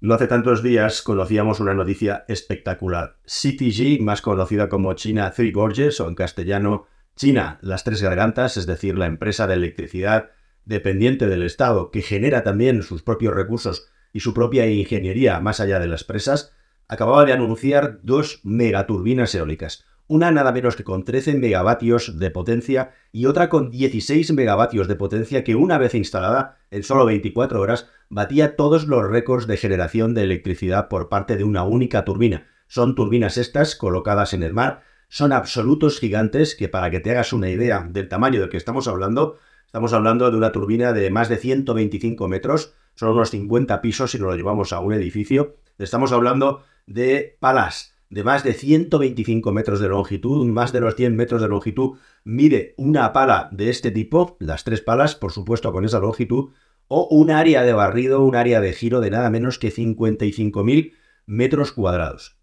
No hace tantos días conocíamos una noticia espectacular. CTG, más conocida como China Three Gorges o en castellano China Las Tres Gargantas, es decir, la empresa de electricidad dependiente del Estado que genera también sus propios recursos y su propia ingeniería más allá de las presas, acababa de anunciar dos megaturbinas eólicas, una nada menos que con 13 megavatios de potencia y otra con 16 megavatios de potencia que una vez instalada en solo 24 horas batía todos los récords de generación de electricidad por parte de una única turbina. Son turbinas estas colocadas en el mar, son absolutos gigantes que para que te hagas una idea del tamaño del que estamos hablando, estamos hablando de una turbina de más de 125 metros, son unos 50 pisos si nos lo llevamos a un edificio, estamos hablando de palas de más de 125 metros de longitud, más de los 100 metros de longitud, mide una pala de este tipo, las tres palas, por supuesto, con esa longitud, o un área de barrido, un área de giro de nada menos que 55.000 metros cuadrados.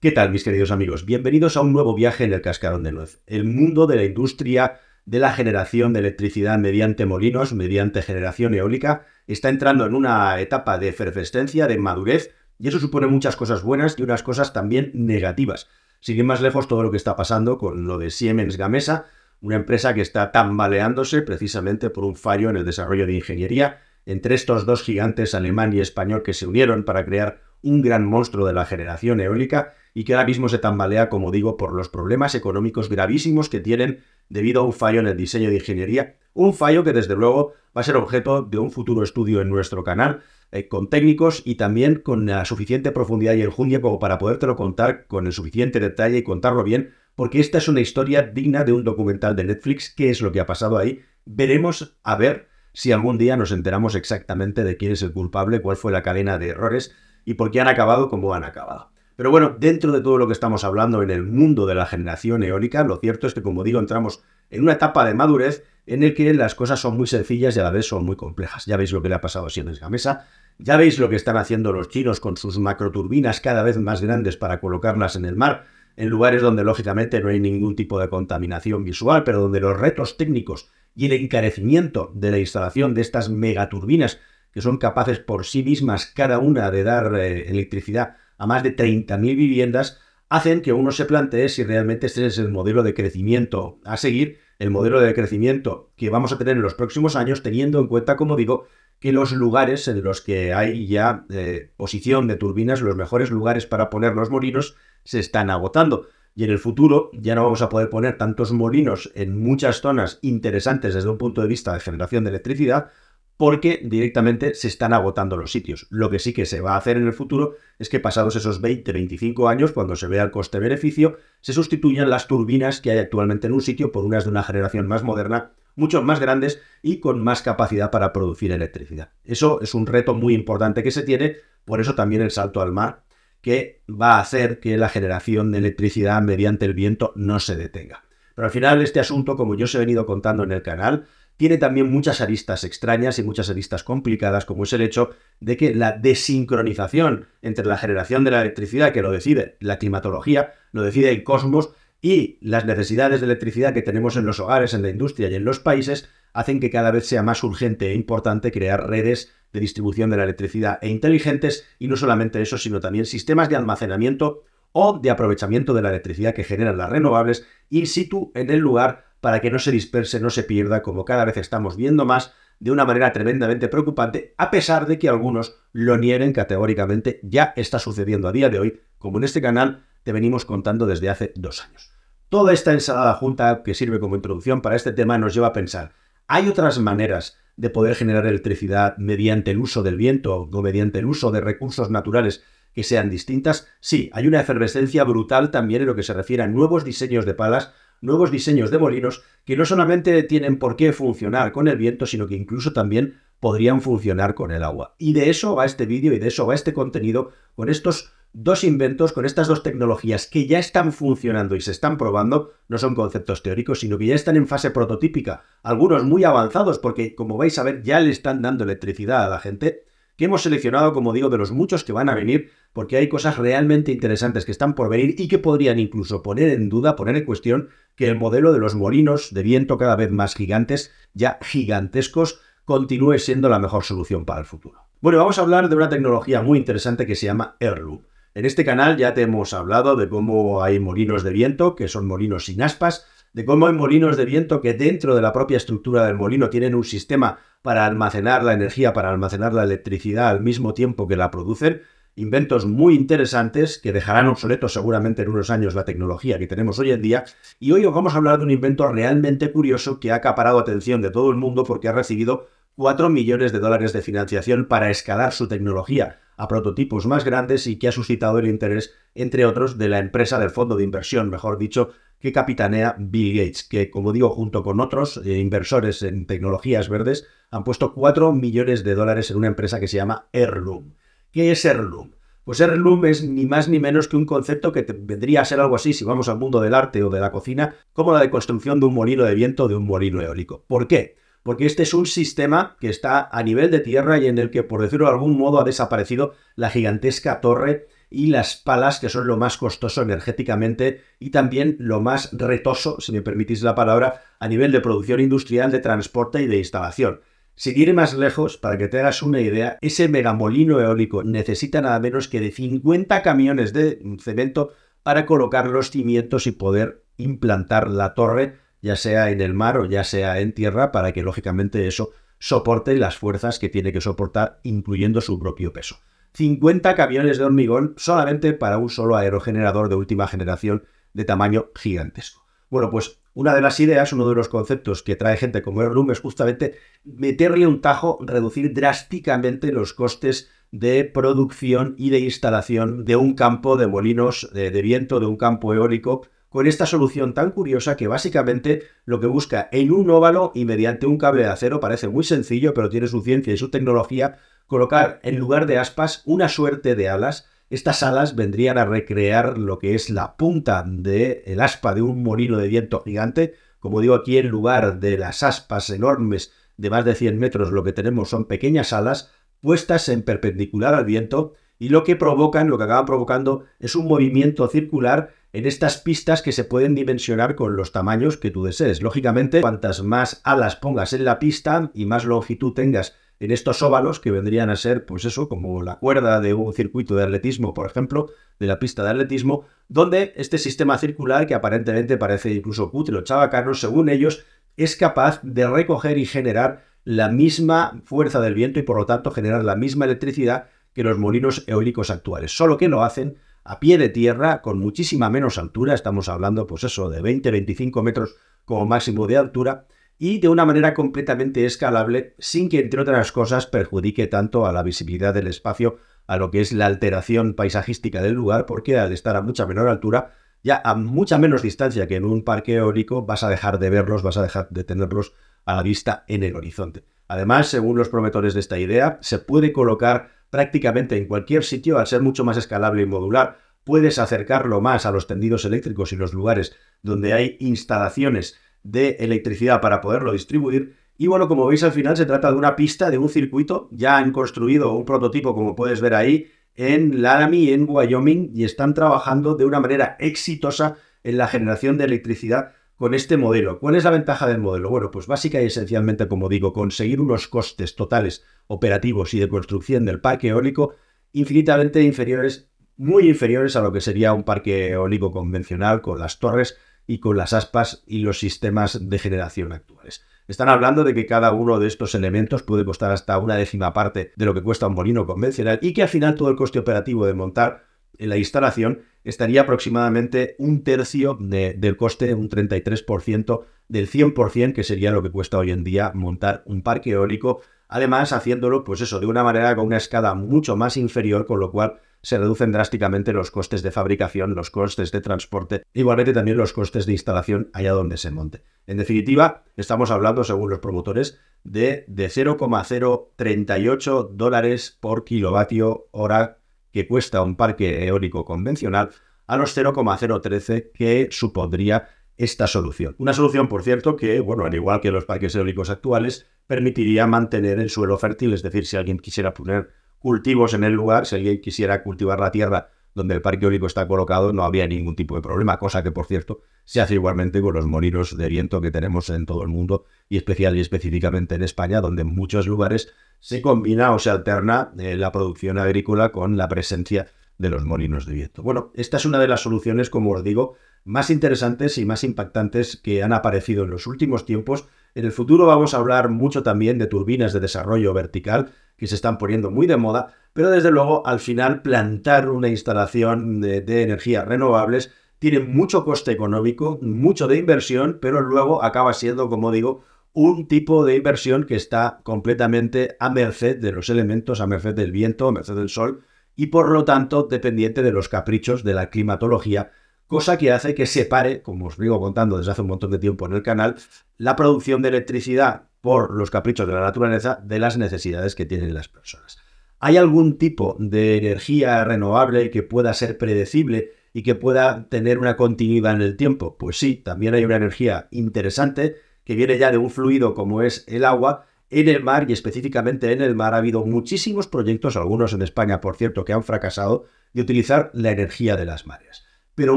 ¿Qué tal, mis queridos amigos? Bienvenidos a un nuevo viaje en el cascarón de nuez, el mundo de la industria de la generación de electricidad mediante molinos, mediante generación eólica, está entrando en una etapa de efervescencia, de madurez, y eso supone muchas cosas buenas y unas cosas también negativas. Sigue más lejos todo lo que está pasando con lo de Siemens Gamesa, una empresa que está tambaleándose precisamente por un fallo en el desarrollo de ingeniería entre estos dos gigantes alemán y español que se unieron para crear un gran monstruo de la generación eólica y que ahora mismo se tambalea, como digo, por los problemas económicos gravísimos que tienen debido a un fallo en el diseño de ingeniería, un fallo que desde luego va a ser objeto de un futuro estudio en nuestro canal, eh, con técnicos y también con la suficiente profundidad y el junio para podértelo contar con el suficiente detalle y contarlo bien, porque esta es una historia digna de un documental de Netflix. ¿Qué es lo que ha pasado ahí? Veremos a ver si algún día nos enteramos exactamente de quién es el culpable, cuál fue la cadena de errores y por qué han acabado como han acabado. Pero bueno, dentro de todo lo que estamos hablando en el mundo de la generación eólica, lo cierto es que, como digo, entramos en una etapa de madurez en el que las cosas son muy sencillas y a la vez son muy complejas. Ya veis lo que le ha pasado a Siemens Gamesa, ya veis lo que están haciendo los chinos con sus macroturbinas cada vez más grandes para colocarlas en el mar, en lugares donde lógicamente no hay ningún tipo de contaminación visual, pero donde los retos técnicos y el encarecimiento de la instalación de estas megaturbinas, que son capaces por sí mismas cada una de dar eh, electricidad a más de 30.000 viviendas, hacen que uno se plantee si realmente este es el modelo de crecimiento a seguir el modelo de crecimiento que vamos a tener en los próximos años, teniendo en cuenta, como digo, que los lugares en los que hay ya eh, posición de turbinas, los mejores lugares para poner los molinos, se están agotando. Y en el futuro ya no vamos a poder poner tantos molinos en muchas zonas interesantes desde un punto de vista de generación de electricidad, porque directamente se están agotando los sitios. Lo que sí que se va a hacer en el futuro es que pasados esos 20, 25 años, cuando se vea el coste-beneficio, se sustituyan las turbinas que hay actualmente en un sitio por unas de una generación más moderna, mucho más grandes y con más capacidad para producir electricidad. Eso es un reto muy importante que se tiene, por eso también el salto al mar, que va a hacer que la generación de electricidad mediante el viento no se detenga. Pero al final este asunto, como yo os he venido contando en el canal, tiene también muchas aristas extrañas y muchas aristas complicadas, como es el hecho de que la desincronización entre la generación de la electricidad, que lo decide la climatología, lo decide el cosmos, y las necesidades de electricidad que tenemos en los hogares, en la industria y en los países, hacen que cada vez sea más urgente e importante crear redes de distribución de la electricidad e inteligentes, y no solamente eso, sino también sistemas de almacenamiento o de aprovechamiento de la electricidad que generan las renovables in situ en el lugar para que no se disperse, no se pierda, como cada vez estamos viendo más, de una manera tremendamente preocupante, a pesar de que algunos lo nieguen categóricamente, ya está sucediendo a día de hoy, como en este canal te venimos contando desde hace dos años. Toda esta ensalada junta que sirve como introducción para este tema nos lleva a pensar, ¿hay otras maneras de poder generar electricidad mediante el uso del viento o mediante el uso de recursos naturales que sean distintas. Sí, hay una efervescencia brutal también en lo que se refiere a nuevos diseños de palas, nuevos diseños de molinos, que no solamente tienen por qué funcionar con el viento, sino que incluso también podrían funcionar con el agua. Y de eso va este vídeo y de eso va este contenido, con estos dos inventos, con estas dos tecnologías que ya están funcionando y se están probando, no son conceptos teóricos, sino que ya están en fase prototípica, algunos muy avanzados, porque como vais a ver ya le están dando electricidad a la gente, que hemos seleccionado, como digo, de los muchos que van a venir, porque hay cosas realmente interesantes que están por venir y que podrían incluso poner en duda, poner en cuestión que el modelo de los molinos de viento cada vez más gigantes, ya gigantescos, continúe siendo la mejor solución para el futuro. Bueno, vamos a hablar de una tecnología muy interesante que se llama Airloop. En este canal ya te hemos hablado de cómo hay molinos de viento, que son molinos sin aspas, de cómo hay molinos de viento que dentro de la propia estructura del molino tienen un sistema para almacenar la energía, para almacenar la electricidad al mismo tiempo que la producen. Inventos muy interesantes que dejarán obsoletos seguramente en unos años la tecnología que tenemos hoy en día. Y hoy vamos a hablar de un invento realmente curioso que ha acaparado atención de todo el mundo porque ha recibido 4 millones de dólares de financiación para escalar su tecnología a prototipos más grandes y que ha suscitado el interés, entre otros, de la empresa del fondo de inversión, mejor dicho, que capitanea Bill Gates, que, como digo, junto con otros eh, inversores en tecnologías verdes, han puesto 4 millones de dólares en una empresa que se llama Heirloom. ¿Qué es Heirloom? Pues heirloom es ni más ni menos que un concepto que vendría a ser algo así, si vamos al mundo del arte o de la cocina, como la de construcción de un molino de viento o de un molino eólico. ¿Por qué? porque este es un sistema que está a nivel de tierra y en el que, por decirlo de algún modo, ha desaparecido la gigantesca torre y las palas, que son lo más costoso energéticamente y también lo más retoso, si me permitís la palabra, a nivel de producción industrial, de transporte y de instalación. Si ir más lejos, para que te hagas una idea, ese megamolino eólico necesita nada menos que de 50 camiones de cemento para colocar los cimientos y poder implantar la torre ya sea en el mar o ya sea en tierra, para que lógicamente eso soporte las fuerzas que tiene que soportar, incluyendo su propio peso. 50 camiones de hormigón solamente para un solo aerogenerador de última generación de tamaño gigantesco. Bueno, pues una de las ideas, uno de los conceptos que trae gente como Room es justamente meterle un tajo, reducir drásticamente los costes de producción y de instalación de un campo de molinos de viento, de un campo eólico con esta solución tan curiosa que básicamente lo que busca en un óvalo y mediante un cable de acero, parece muy sencillo, pero tiene su ciencia y su tecnología, colocar en lugar de aspas una suerte de alas. Estas alas vendrían a recrear lo que es la punta del aspa de un molino de viento gigante. Como digo aquí, en lugar de las aspas enormes de más de 100 metros, lo que tenemos son pequeñas alas puestas en perpendicular al viento y lo que provocan, lo que acaban provocando, es un movimiento circular en estas pistas que se pueden dimensionar con los tamaños que tú desees. Lógicamente, cuantas más alas pongas en la pista y más longitud tengas en estos óvalos que vendrían a ser, pues eso, como la cuerda de un circuito de atletismo, por ejemplo, de la pista de atletismo, donde este sistema circular, que aparentemente parece incluso cutre o chabacano, según ellos, es capaz de recoger y generar la misma fuerza del viento y por lo tanto generar la misma electricidad que los molinos eólicos actuales, solo que lo hacen a pie de tierra, con muchísima menos altura, estamos hablando pues eso, de 20-25 metros como máximo de altura, y de una manera completamente escalable, sin que entre otras cosas perjudique tanto a la visibilidad del espacio, a lo que es la alteración paisajística del lugar, porque al estar a mucha menor altura, ya a mucha menos distancia que en un parque eólico, vas a dejar de verlos, vas a dejar de tenerlos a la vista en el horizonte. Además, según los prometores de esta idea, se puede colocar prácticamente en cualquier sitio, al ser mucho más escalable y modular, puedes acercarlo más a los tendidos eléctricos y los lugares donde hay instalaciones de electricidad para poderlo distribuir. Y bueno, como veis al final se trata de una pista, de un circuito. Ya han construido un prototipo, como puedes ver ahí, en Laramie, en Wyoming, y están trabajando de una manera exitosa en la generación de electricidad con este modelo. ¿Cuál es la ventaja del modelo? Bueno, pues básica y esencialmente, como digo, conseguir unos costes totales operativos y de construcción del parque eólico infinitamente inferiores, muy inferiores a lo que sería un parque eólico convencional con las torres y con las aspas y los sistemas de generación actuales. Están hablando de que cada uno de estos elementos puede costar hasta una décima parte de lo que cuesta un molino convencional y que al final todo el coste operativo de montar la instalación estaría aproximadamente un tercio del coste, un 33% del 100%, que sería lo que cuesta hoy en día montar un parque eólico. Además, haciéndolo, pues eso, de una manera con una escala mucho más inferior, con lo cual se reducen drásticamente los costes de fabricación, los costes de transporte, igualmente también los costes de instalación allá donde se monte. En definitiva, estamos hablando, según los promotores, de, de 0,038 dólares por kilovatio hora que cuesta un parque eólico convencional a los 0,013 que supondría esta solución. Una solución, por cierto, que, bueno, al igual que los parques eólicos actuales, permitiría mantener el suelo fértil, es decir, si alguien quisiera poner cultivos en el lugar, si alguien quisiera cultivar la tierra donde el parque eólico está colocado no había ningún tipo de problema, cosa que, por cierto, se hace igualmente con los molinos de viento que tenemos en todo el mundo y especial y específicamente en España, donde en muchos lugares se combina o se alterna eh, la producción agrícola con la presencia de los molinos de viento. Bueno, esta es una de las soluciones, como os digo, más interesantes y más impactantes que han aparecido en los últimos tiempos en el futuro vamos a hablar mucho también de turbinas de desarrollo vertical, que se están poniendo muy de moda, pero desde luego al final plantar una instalación de, energías renovables tiene mucho coste económico, mucho de inversión, pero luego acaba siendo, como digo, un tipo de inversión que está completamente a merced de los elementos, a merced del viento, a merced del sol y por lo tanto dependiente de los caprichos de la climatología cosa que hace que separe, como os vengo contando desde hace un montón de tiempo en el canal, la producción de electricidad por los caprichos de la naturaleza de las necesidades que tienen las personas. ¿Hay algún tipo de energía renovable que pueda ser predecible y que pueda tener una continuidad en el tiempo? Pues sí, también hay una energía interesante que viene ya de un fluido como es el agua. En el mar y específicamente en el mar ha habido muchísimos proyectos, algunos en España por cierto, que han fracasado, de utilizar la energía de las mareas pero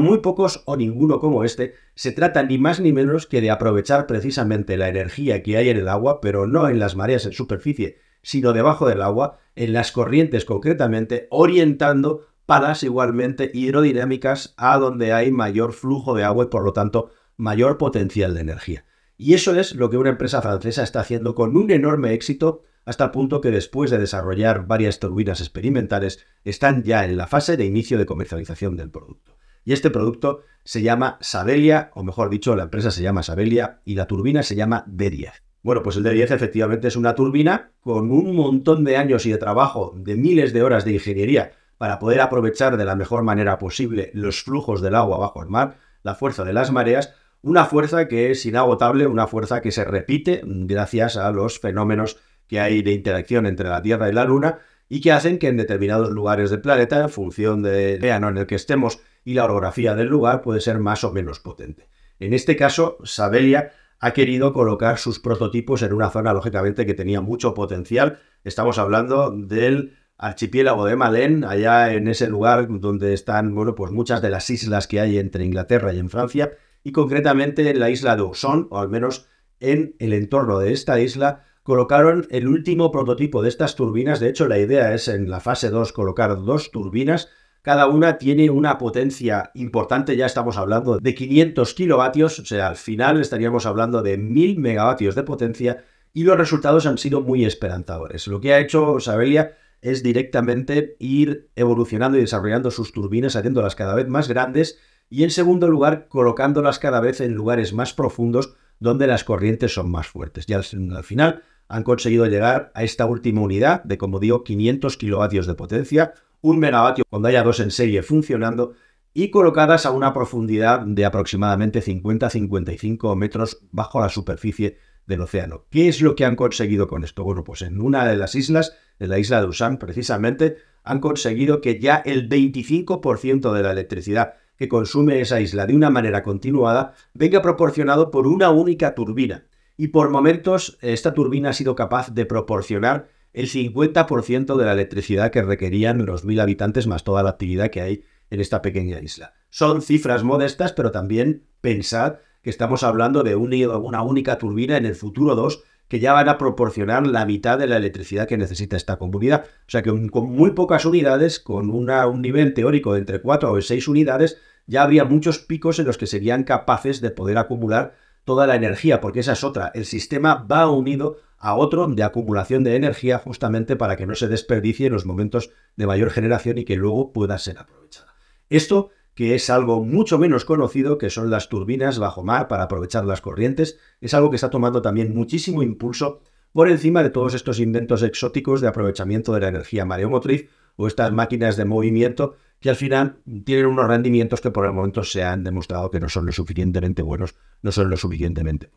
muy pocos o ninguno como este se trata ni más ni menos que de aprovechar precisamente la energía que hay en el agua, pero no en las mareas en superficie, sino debajo del agua, en las corrientes concretamente, orientando palas igualmente hidrodinámicas a donde hay mayor flujo de agua y por lo tanto mayor potencial de energía. Y eso es lo que una empresa francesa está haciendo con un enorme éxito hasta el punto que después de desarrollar varias turbinas experimentales están ya en la fase de inicio de comercialización del producto. Y este producto se llama Sabelia, o mejor dicho, la empresa se llama Sabelia y la turbina se llama D10. Bueno, pues el D10 efectivamente es una turbina con un montón de años y de trabajo, de miles de horas de ingeniería, para poder aprovechar de la mejor manera posible los flujos del agua bajo el mar, la fuerza de las mareas, una fuerza que es inagotable, una fuerza que se repite gracias a los fenómenos que hay de interacción entre la Tierra y la Luna y que hacen que en determinados lugares del planeta, en función del de, en el que estemos y la orografía del lugar puede ser más o menos potente. En este caso, Sabelia ha querido colocar sus prototipos en una zona, lógicamente, que tenía mucho potencial. Estamos hablando del archipiélago de Malén, allá en ese lugar donde están bueno, pues muchas de las islas que hay entre Inglaterra y en Francia, y concretamente en la isla de Uxón, o al menos en el entorno de esta isla, colocaron el último prototipo de estas turbinas. De hecho, la idea es en la fase 2 colocar dos turbinas cada una tiene una potencia importante, ya estamos hablando de 500 kilovatios, o sea, al final estaríamos hablando de 1000 megavatios de potencia y los resultados han sido muy esperanzadores. Lo que ha hecho Sabelia es directamente ir evolucionando y desarrollando sus turbinas, haciéndolas cada vez más grandes y en segundo lugar colocándolas cada vez en lugares más profundos donde las corrientes son más fuertes. Y al, al final han conseguido llegar a esta última unidad de, como digo, 500 kilovatios de potencia, un megavatio cuando haya dos en serie funcionando y colocadas a una profundidad de aproximadamente 50-55 metros bajo la superficie del océano. ¿Qué es lo que han conseguido con esto? Bueno, pues en una de las islas, en la isla de Usan precisamente, han conseguido que ya el 25% de la electricidad que consume esa isla de una manera continuada venga proporcionado por una única turbina. Y por momentos esta turbina ha sido capaz de proporcionar el 50% de la electricidad que requerían los mil habitantes más toda la actividad que hay en esta pequeña isla. Son cifras modestas, pero también pensad que estamos hablando de una única turbina en el futuro 2 que ya van a proporcionar la mitad de la electricidad que necesita esta comunidad. O sea que con muy pocas unidades, con un nivel teórico de entre 4 o 6 unidades, ya habría muchos picos en los que serían capaces de poder acumular toda la energía, porque esa es otra. El sistema va unido a otro de acumulación de energía justamente para que no se desperdicie en los momentos de mayor generación y que luego pueda ser aprovechada. Esto que es algo mucho menos conocido que son las turbinas bajo mar para aprovechar las corrientes, es algo que está tomando también muchísimo impulso por encima de todos estos inventos exóticos de aprovechamiento de la energía mareomotriz o estas máquinas de movimiento que al final tienen unos rendimientos que por el momento se han demostrado que no son lo suficientemente buenos, no son lo suficientemente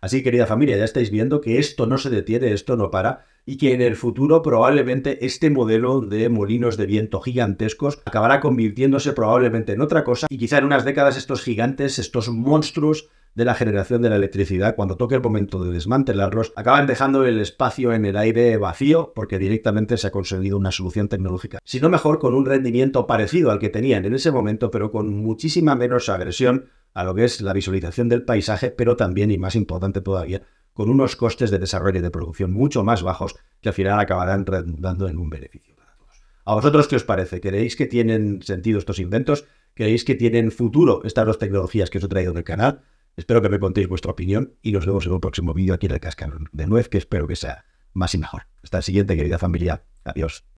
Así, querida familia, ya estáis viendo que esto no se detiene, esto no para, y que en el futuro probablemente este modelo de molinos de viento gigantescos acabará convirtiéndose probablemente en otra cosa, y quizá en unas décadas estos gigantes, estos monstruos de la generación de la electricidad, cuando toque el momento de desmantelarlos, acaban dejando el espacio en el aire vacío porque directamente se ha conseguido una solución tecnológica, si no mejor con un rendimiento parecido al que tenían en ese momento, pero con muchísima menos agresión a lo que es la visualización del paisaje, pero también, y más importante todavía, con unos costes de desarrollo y de producción mucho más bajos que al final acabarán redundando en un beneficio para todos. ¿A vosotros qué os parece? ¿Creéis que tienen sentido estos inventos? ¿Creéis que tienen futuro estas dos tecnologías que os he traído el canal? Espero que me contéis vuestra opinión y nos vemos en un próximo vídeo aquí en el Cascarón de Nuez, que espero que sea más y mejor. Hasta el siguiente, querida familia. Adiós.